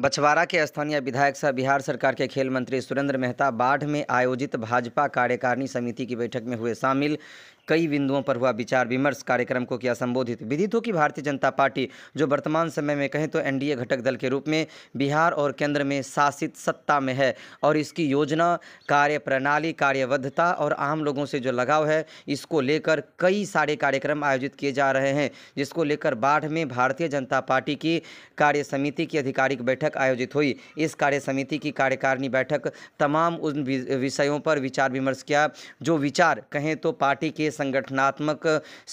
बछवाड़ा के स्थानीय विधायक सह बिहार सरकार के खेल मंत्री सुरेंद्र मेहता बाढ़ में आयोजित भाजपा कार्यकारिणी समिति की बैठक में हुए शामिल कई बिंदुओं पर हुआ विचार विमर्श कार्यक्रम को किया संबोधित विदित हो कि भारतीय जनता पार्टी जो वर्तमान समय में कहें तो एनडीए घटक दल के रूप में बिहार और केंद्र में शासित सत्ता में है और इसकी योजना कार्य प्रणाली कार्यबद्धता और आम लोगों से जो लगाव है इसको लेकर कई सारे कार्यक्रम आयोजित किए जा रहे हैं जिसको लेकर बाढ़ में भारतीय जनता पार्टी की कार्य समिति की आधिकारिक बैठक आयोजित हुई इस कार्य समिति की कार्यकारिणी बैठक तमाम उन विषयों पर विचार विमर्श किया जो विचार कहें तो पार्टी के संगठनात्मक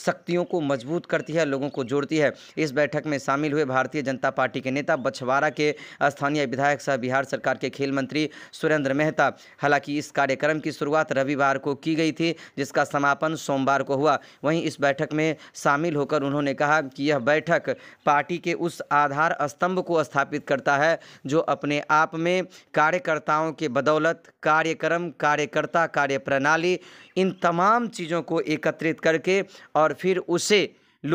शक्तियों को मजबूत करती है लोगों को जोड़ती है इस बैठक में शामिल हुए भारतीय जनता पार्टी के नेता बछवाड़ा के स्थानीय विधायक सह बिहार सरकार के खेल मंत्री सुरेंद्र मेहता हालांकि इस कार्यक्रम की शुरुआत रविवार को की गई थी जिसका समापन सोमवार को हुआ वहीं इस बैठक में शामिल होकर उन्होंने कहा कि यह बैठक पार्टी के उस आधार स्तंभ को स्थापित करता है जो अपने आप में कार्यकर्ताओं के बदौलत कार्यक्रम कार्यकर्ता कार्य प्रणाली इन तमाम चीज़ों को एकत्रित करके और फिर उसे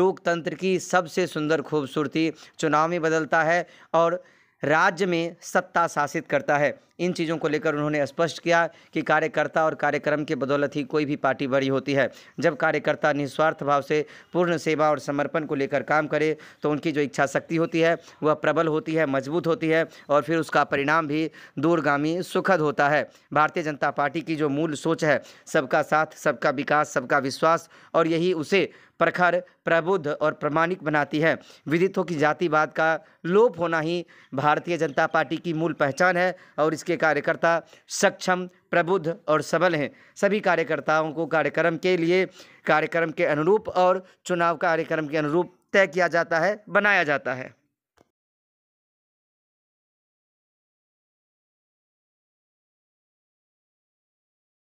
लोकतंत्र की सबसे सुंदर खूबसूरती चुनाव में बदलता है और राज्य में सत्ता शासित करता है इन चीज़ों को लेकर उन्होंने स्पष्ट किया कि कार्यकर्ता और कार्यक्रम के बदौलत ही कोई भी पार्टी बड़ी होती है जब कार्यकर्ता निस्वार्थ भाव से पूर्ण सेवा और समर्पण को लेकर काम करे तो उनकी जो इच्छा शक्ति होती है वह प्रबल होती है मजबूत होती है और फिर उसका परिणाम भी दूरगामी सुखद होता है भारतीय जनता पार्टी की जो मूल सोच है सबका साथ सबका विकास सबका विश्वास और यही उसे प्रखर प्रबुद्ध और प्रमाणिक बनाती है विदित हो कि जातिवाद का लोप होना ही भारत भारतीय जनता पार्टी की मूल पहचान है और इसके कार्यकर्ता सक्षम प्रबुद्ध और सबल हैं सभी कार्यकर्ताओं को कार्यक्रम के लिए कार्यक्रम के अनुरूप और चुनाव कार्यक्रम के अनुरूप तय किया जाता है बनाया जाता है